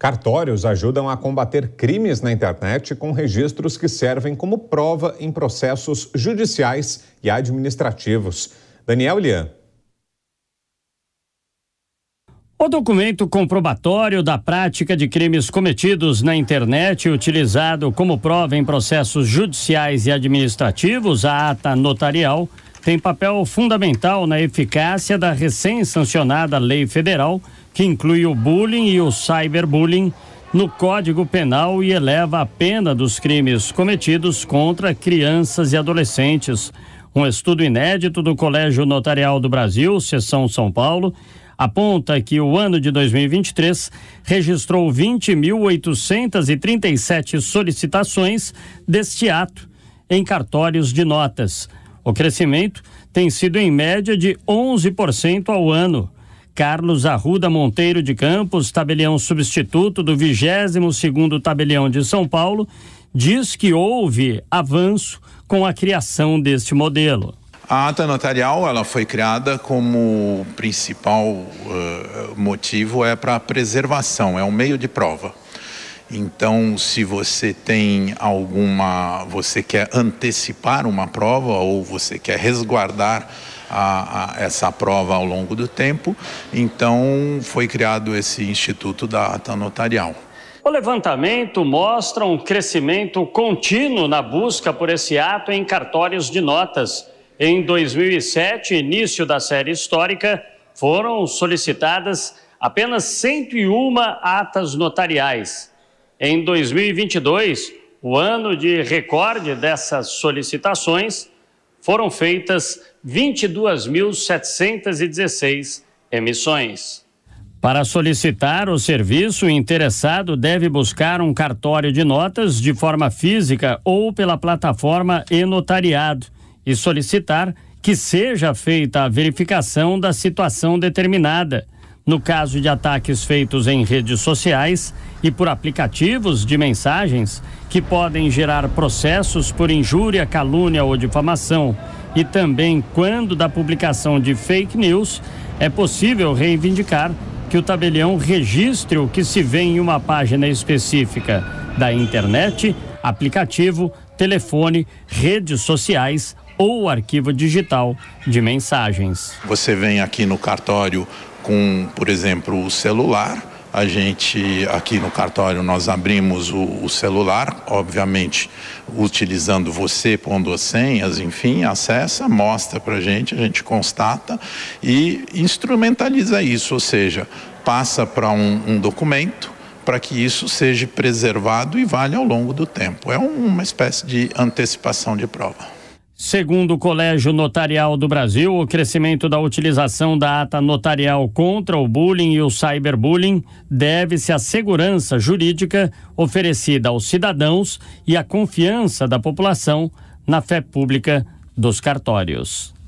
Cartórios ajudam a combater crimes na internet com registros que servem como prova em processos judiciais e administrativos. Daniel Lian. O documento comprobatório da prática de crimes cometidos na internet, utilizado como prova em processos judiciais e administrativos, a ata notarial, tem papel fundamental na eficácia da recém-sancionada lei federal que inclui o bullying e o cyberbullying, no Código Penal e eleva a pena dos crimes cometidos contra crianças e adolescentes. Um estudo inédito do Colégio Notarial do Brasil, Seção São Paulo, aponta que o ano de 2023 registrou 20.837 solicitações deste ato em cartórios de notas. O crescimento tem sido em média de 11% ao ano. Carlos Arruda Monteiro de Campos, tabelião substituto do 22º tabelião de São Paulo, diz que houve avanço com a criação deste modelo. A ata notarial ela foi criada como principal uh, motivo é para preservação, é um meio de prova. Então, se você tem alguma, você quer antecipar uma prova ou você quer resguardar a, a essa prova ao longo do tempo, então foi criado esse instituto da ata notarial. O levantamento mostra um crescimento contínuo na busca por esse ato em cartórios de notas. Em 2007, início da série histórica, foram solicitadas apenas 101 atas notariais. Em 2022, o ano de recorde dessas solicitações, foram feitas 22.716 emissões. Para solicitar o serviço, o interessado deve buscar um cartório de notas de forma física ou pela plataforma e-notariado e solicitar que seja feita a verificação da situação determinada no caso de ataques feitos em redes sociais e por aplicativos de mensagens que podem gerar processos por injúria, calúnia ou difamação. E também quando da publicação de fake news é possível reivindicar que o tabelião registre o que se vê em uma página específica da internet, aplicativo, telefone, redes sociais ou arquivo digital de mensagens. Você vem aqui no cartório com, por exemplo, o celular. A gente aqui no cartório nós abrimos o, o, celular, obviamente utilizando você, pondo as senhas, enfim, acessa, mostra para a gente, a gente constata e instrumentaliza isso, ou seja, passa para um, um documento para que isso seja preservado e vale ao longo do tempo. É uma espécie de antecipação de prova. Segundo o Colégio Notarial do Brasil, o crescimento da utilização da ata notarial contra o bullying e o cyberbullying deve-se à segurança jurídica oferecida aos cidadãos e à confiança da população na fé pública dos cartórios.